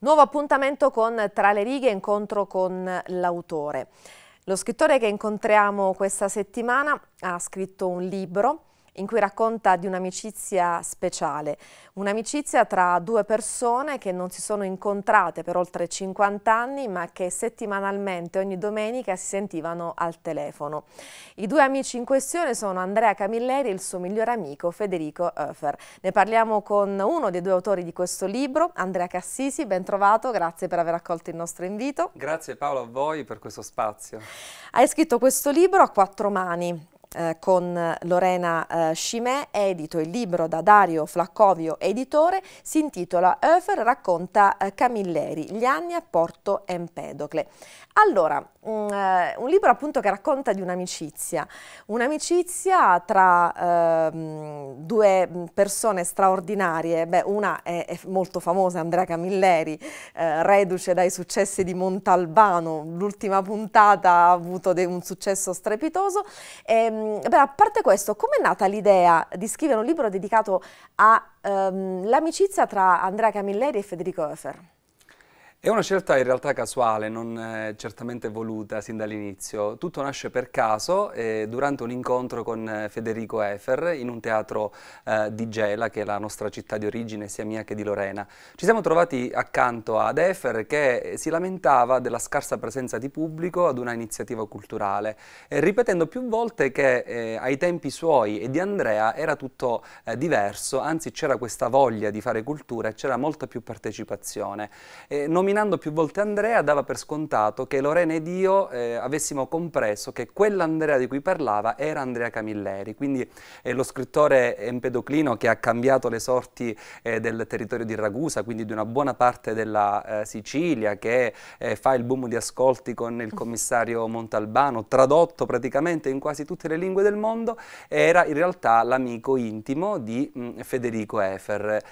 Nuovo appuntamento con Tra le righe, incontro con l'autore. Lo scrittore che incontriamo questa settimana ha scritto un libro in cui racconta di un'amicizia speciale, un'amicizia tra due persone che non si sono incontrate per oltre 50 anni ma che settimanalmente ogni domenica si sentivano al telefono. I due amici in questione sono Andrea Camilleri e il suo migliore amico Federico Oefer. Ne parliamo con uno dei due autori di questo libro, Andrea Cassisi, ben trovato, grazie per aver accolto il nostro invito. Grazie Paolo a voi per questo spazio. Hai scritto questo libro a quattro mani, eh, con Lorena eh, Scimè, edito il libro da Dario Flaccovio, editore, si intitola Oefer racconta eh, Camilleri, gli anni a Porto Empedocle. Allora, mm, un, libro appunto che racconta di un'amicizia, un'amicizia tra ehm, due mm, persone straordinarie, Beh, una è, è, molto famosa, Andrea Camilleri, reduce dai successi di Montalbano, l'ultima puntata ha avuto un successo strepitoso, e, ehm, ehm, a parte questo, com'è nata l'idea di scrivere un libro dedicato all'amicizia ehm, um, tra Andrea Camilleri e Federico Oefer? È una scelta in realtà casuale, non eh, certamente voluta sin dall'inizio. Tutto nasce per caso eh, durante un incontro con eh, Federico Efer in un teatro eh, di Gela, che è la nostra città di origine, sia mia che di Lorena. Ci siamo trovati accanto ad Efer che si lamentava della scarsa presenza di pubblico ad una iniziativa culturale, ripetendo più volte che ai tempi suoi e di Andrea era tutto diverso, anzi c'era questa voglia di fare cultura e c'era molta più partecipazione. non nominando più volte Andrea dava per scontato che Lorena ed io eh, avessimo compreso che quell'Andrea di cui parlava era Andrea Camilleri, quindi eh, lo scrittore empedoclino che ha cambiato le sorti eh, del territorio di Ragusa, quindi di una buona parte della eh, Sicilia, che eh, fa il boom di ascolti con il commissario Montalbano, tradotto praticamente in quasi tutte le lingue del mondo, era in realtà l'amico intimo di mh, mm, Federico Efer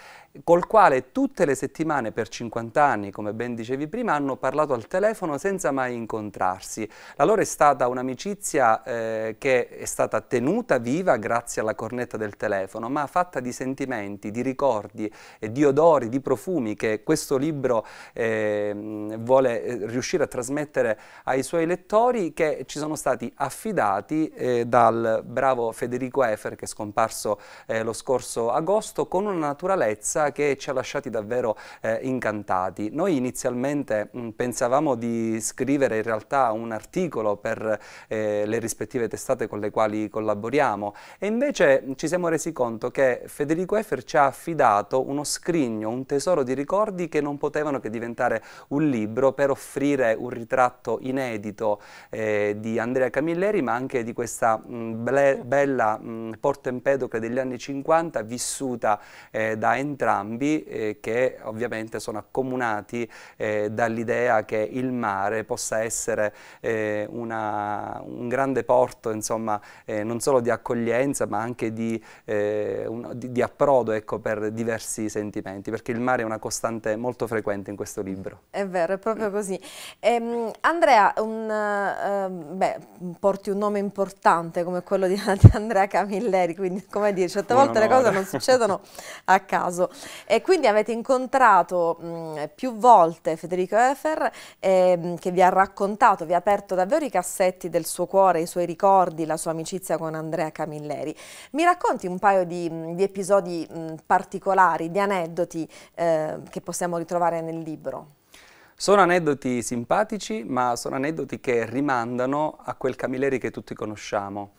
col quale tutte le settimane per 50 anni, come ben dicevi prima, hanno parlato al telefono senza mai incontrarsi. La loro è stata un'amicizia eh, che è stata tenuta viva grazie alla cornetta del telefono, ma fatta di sentimenti, di ricordi, eh, di odori, di profumi che questo libro ehm, eh, vuole riuscire a trasmettere ai suoi lettori che ci sono stati affidati eh, dal bravo Federico Efer che è scomparso eh, lo scorso agosto con una naturalezza che ci ha lasciati davvero eh, incantati. Noi inizialmente mh, pensavamo di scrivere in realtà un articolo per eh, le rispettive testate con le quali collaboriamo e invece ci siamo resi conto che Federico Effer ci ha affidato uno scrigno, un tesoro di ricordi che non potevano che diventare un libro per offrire un ritratto inedito eh, di Andrea Camilleri ma anche di questa mh, bella mh, Porto Empedocle degli anni 50 vissuta eh, da entrambi entrambi eh, che ovviamente sono accomunati eh, dall'idea che il mare possa essere eh, una, un grande porto insomma, eh, non solo di accoglienza ma anche di, eh, un, di, di approdo ecco, per diversi sentimenti perché il mare è una costante molto frequente in questo libro. È vero, è proprio così. Ehm, Andrea, un, ehm, beh, porti un nome importante come quello di, di Andrea Camilleri, quindi come dire, certe volte le cose non succedono a caso. E quindi avete incontrato mh, mm, più volte Federico Efer eh, che vi ha raccontato, vi ha aperto davvero i cassetti del suo cuore, i suoi ricordi, la sua amicizia con Andrea Camilleri. Mi racconti un paio di, mm, di episodi mh, mm, particolari, di aneddoti eh, che possiamo ritrovare nel libro? Sono aneddoti simpatici, ma sono aneddoti che rimandano a quel Camilleri che tutti conosciamo.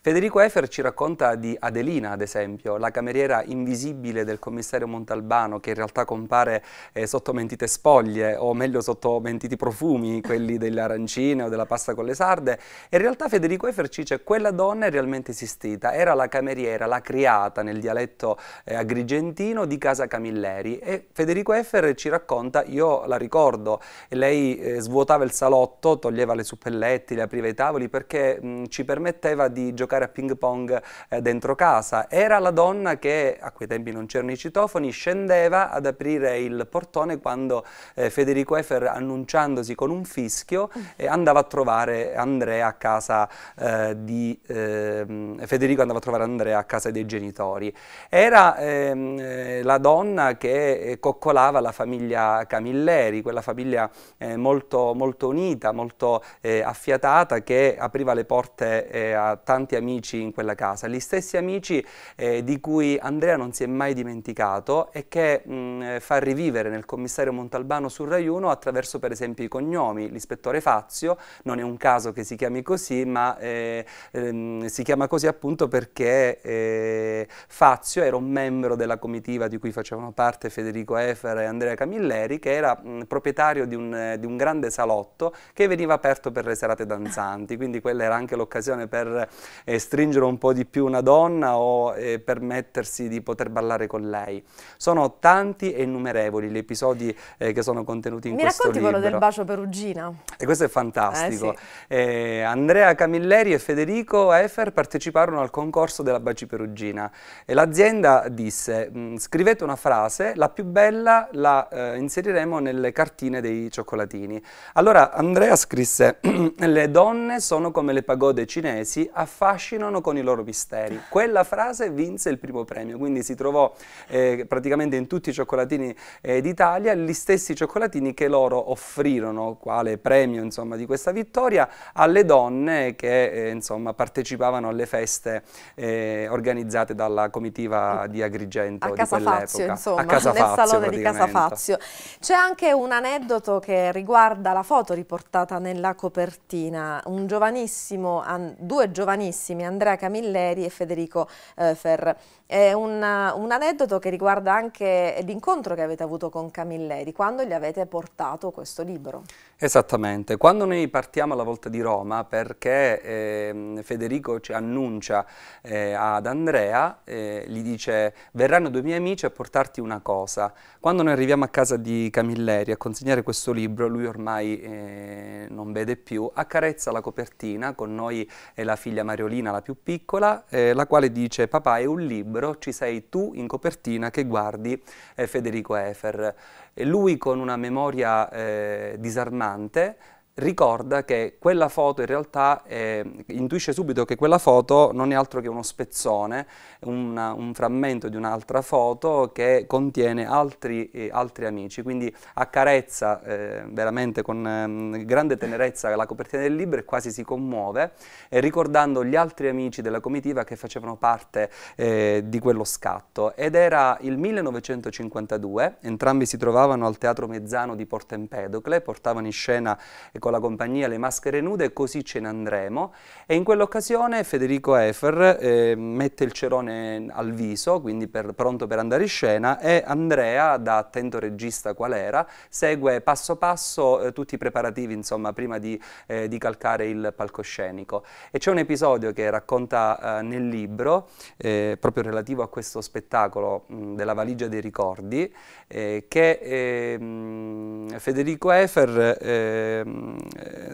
Federico Efer ci racconta di Adelina, ad esempio, la cameriera invisibile del commissario Montalbano che in realtà compare eh, sotto mentite spoglie o meglio sotto mentiti profumi, quelli delle arancine o della pasta con le sarde. In realtà Federico Efer ci dice quella donna è realmente esistita, era la cameriera, la criata nel dialetto eh, agrigentino di Casa Camilleri e Federico Efer ci racconta, io la ricordo, lei eh, svuotava il salotto, toglieva le suppelletti, le apriva i tavoli perché mh, ci permetteva di giocare giocare a ping pong eh, dentro casa, era la donna che, a quei tempi non c'erano i citofoni, scendeva ad aprire il portone quando eh, Federico Efer, annunciandosi con un fischio, mm. eh, andava a trovare Andrea a casa eh, di... Ehm, Federico andava a trovare Andrea a casa dei genitori. Era ehm, eh, la donna che eh, coccolava la famiglia Camilleri, quella famiglia molto, molto unita, molto affiatata, che apriva le porte a tanti amici in quella casa, gli stessi amici eh, di cui Andrea non si è mai dimenticato e che mh, mm, fa rivivere nel commissario Montalbano sul Rai 1 attraverso per esempio i cognomi, l'ispettore Fazio, non è un caso che si chiami così, ma eh, ehm, si chiama così appunto perché eh, Fazio era un membro della comitiva di cui facevano parte Federico Efer e Andrea Camilleri, che era mh, mm, proprietario di un, di un grande salotto che veniva aperto per le serate danzanti, quindi quella era anche l'occasione per eh, stringere un po' di più una donna o eh, permettersi di poter ballare con lei. Sono tanti e innumerevoli gli episodi eh, che sono contenuti in Mi questo libro. Mi racconti quello del bacio perugina. E questo è fantastico. Eh, sì. Eh, Andrea Camilleri e Federico Efer parteciparono al concorso della Baci Perugina e l'azienda disse mm, scrivete una frase, la più bella la eh, inseriremo nelle cartine dei cioccolatini. Allora Andrea scrisse le donne sono come le pagode cinesi, affascinano affascinano con i loro misteri. Quella frase vinse il primo premio, quindi si trovò eh, praticamente in tutti i cioccolatini eh, d'Italia gli stessi cioccolatini che loro offrirono, quale premio insomma, di questa vittoria, alle donne che eh, insomma, partecipavano alle feste eh, organizzate dalla comitiva di Agrigento a di Fazio, insomma, a casa nel Fazio, salone di Casa Fazio. C'è anche un aneddoto che riguarda la foto riportata nella copertina, giovanissimo, due giovanissimi Massimi, Andrea Camilleri e Federico eh, Ferr. È un, un, aneddoto che riguarda anche l'incontro che avete avuto con Camilleri, quando gli avete portato questo libro. Esattamente, quando noi partiamo alla volta di Roma perché eh, Federico ci annuncia eh, ad Andrea, eh, gli dice verranno due miei amici a portarti una cosa. Quando noi arriviamo a casa di Camilleri a consegnare questo libro, lui ormai eh, non vede più, accarezza la copertina con noi e la figlia Mariolina piccolina, la più piccola, eh, la quale dice papà è un libro, ci sei tu in copertina che guardi eh, Federico Efer. E lui con una memoria eh, disarmante ricorda che quella foto in realtà eh, intuisce subito che quella foto non è altro che uno spezzone, una, un frammento di un'altra foto che contiene altri, eh, altri amici, quindi accarezza eh, veramente con ehm, grande tenerezza la copertina del libro e quasi si commuove, eh, ricordando gli altri amici della comitiva che facevano parte eh, di quello scatto. Ed era il 1952, entrambi si trovavano al Teatro Mezzano di Porto Empedocle, portavano in scena con con la compagnia Le Maschere Nude, così ce ne andremo e in quell'occasione Federico Efer eh, mette il cerone al viso, quindi per, pronto per andare in scena e Andrea, da attento regista qual era, segue passo passo eh, tutti i preparativi insomma, prima di, eh, di calcare il palcoscenico. E c'è un episodio che racconta eh, nel libro, eh, proprio relativo a questo spettacolo mh, della valigia dei ricordi, eh, che... Mh, ehm, Ehm, Federico Efer ehm,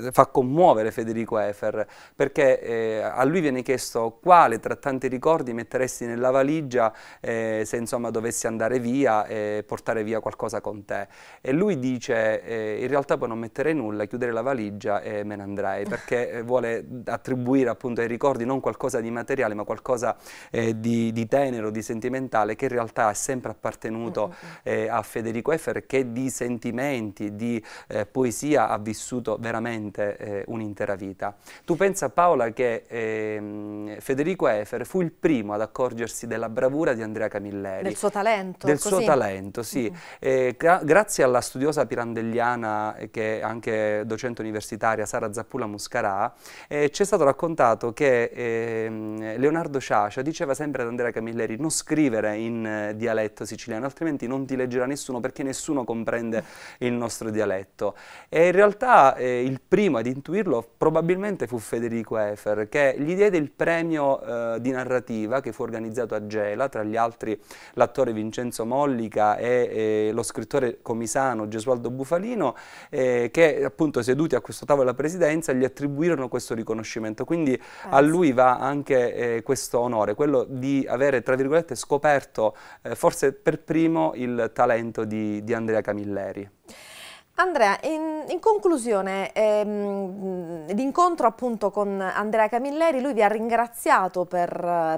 eh, fa commuovere Federico Efer perché eh, a lui viene chiesto quale tra tanti ricordi metteresti nella valigia eh, se insomma dovessi andare via e portare via qualcosa con te e lui dice eh, in realtà poi non metterei nulla, chiudere la valigia e me ne andrei perché eh, vuole attribuire appunto ai ricordi non qualcosa di materiale ma qualcosa eh, di, di, tenero, di sentimentale che in realtà è sempre appartenuto mm, mm, mm. a Federico Efer che di sentimenti momenti di eh, poesia ha vissuto veramente eh, un'intera vita. Tu pensa Paola che ehm, Federico Efer fu il primo ad accorgersi della bravura di Andrea Camilleri. Del suo talento. Del così. suo talento, sì. Mm. Eh, gra grazie alla studiosa pirandelliana eh, che è anche docente universitaria Sara Zappula Muscarà, eh, ci è stato raccontato che ehm, Leonardo Sciascia diceva sempre ad Andrea Camilleri non scrivere in eh, dialetto siciliano, altrimenti non ti leggerà nessuno perché nessuno comprende il nostro dialetto. E in realtà eh, il primo ad intuirlo probabilmente fu Federico Efer, che gli diede il premio eh, di narrativa che fu organizzato a Gela, tra gli altri l'attore Vincenzo Mollica e eh, lo scrittore comisano Gesualdo Bufalino, eh, che appunto seduti a questo tavolo della presidenza gli attribuirono questo riconoscimento. Quindi a lui va anche eh, questo onore, quello di avere, tra virgolette, scoperto eh, forse per primo il talento di, di Andrea Camilleri. Andrea, in, in conclusione, ehm, l'incontro appunto con Andrea Camilleri, lui vi ha ringraziato per,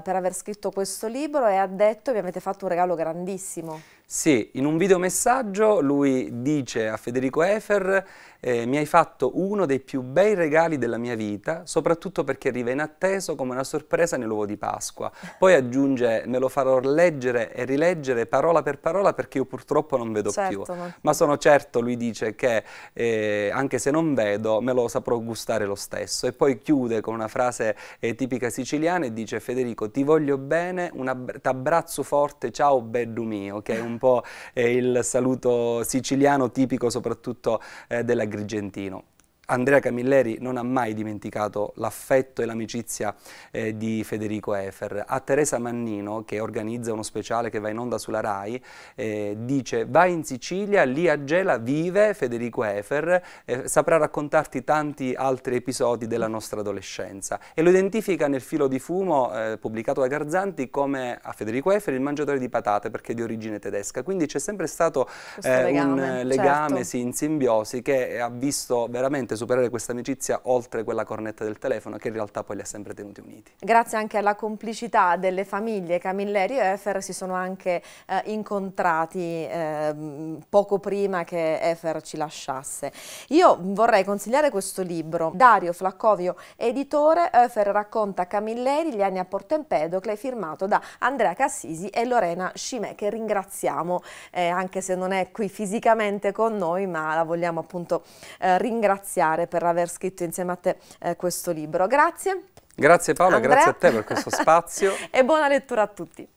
per aver scritto questo libro e ha detto che vi avete fatto un regalo grandissimo. Sì, in un videomessaggio lui dice a Federico Efer eh, mi hai fatto uno dei più bei regali della mia vita, soprattutto perché arriva inatteso come una sorpresa nell'uovo di Pasqua. Poi aggiunge me lo farò leggere e rileggere parola per parola perché io purtroppo non vedo certo, più. Ma... ma... sono certo, lui dice, che eh, anche se non vedo me lo saprò gustare lo stesso. E poi chiude con una frase eh, tipica siciliana e dice Federico ti voglio bene, t'abbrazzo forte, ciao bello mio, che è un po' eh, il saluto siciliano tipico soprattutto eh, dell'agrigentino. Andrea Camilleri non ha mai dimenticato l'affetto e l'amicizia eh, di Federico Efer. A Teresa Mannino, che organizza uno speciale che va in onda sulla RAI, eh, dice vai in Sicilia, lì a Gela vive Federico Efer, eh, saprà raccontarti tanti altri episodi della nostra adolescenza. E lo identifica nel filo di fumo eh, pubblicato da Garzanti come a Federico Efer il mangiatore di patate perché è di origine tedesca. Quindi c'è sempre stato eh, un legame, un legame certo. sì, in simbiosi che ha visto veramente superare questa amicizia oltre quella cornetta del telefono che in realtà poi li ha sempre tenuti uniti. Grazie anche alla complicità delle famiglie Camilleri e Efer si sono anche eh, incontrati eh, poco prima che Efer ci lasciasse. Io vorrei consigliare questo libro, Dario Flaccovio, editore, Efer racconta Camilleri, gli anni a Porto Empedocle, firmato da Andrea Cassisi e Lorena Scimè, che ringraziamo eh, anche se non è qui fisicamente con noi, ma la vogliamo appunto eh, ringraziare ringraziare per aver scritto insieme a te eh, questo libro. Grazie. Grazie Paola, Andrea. grazie a te per questo spazio. e buona lettura a tutti.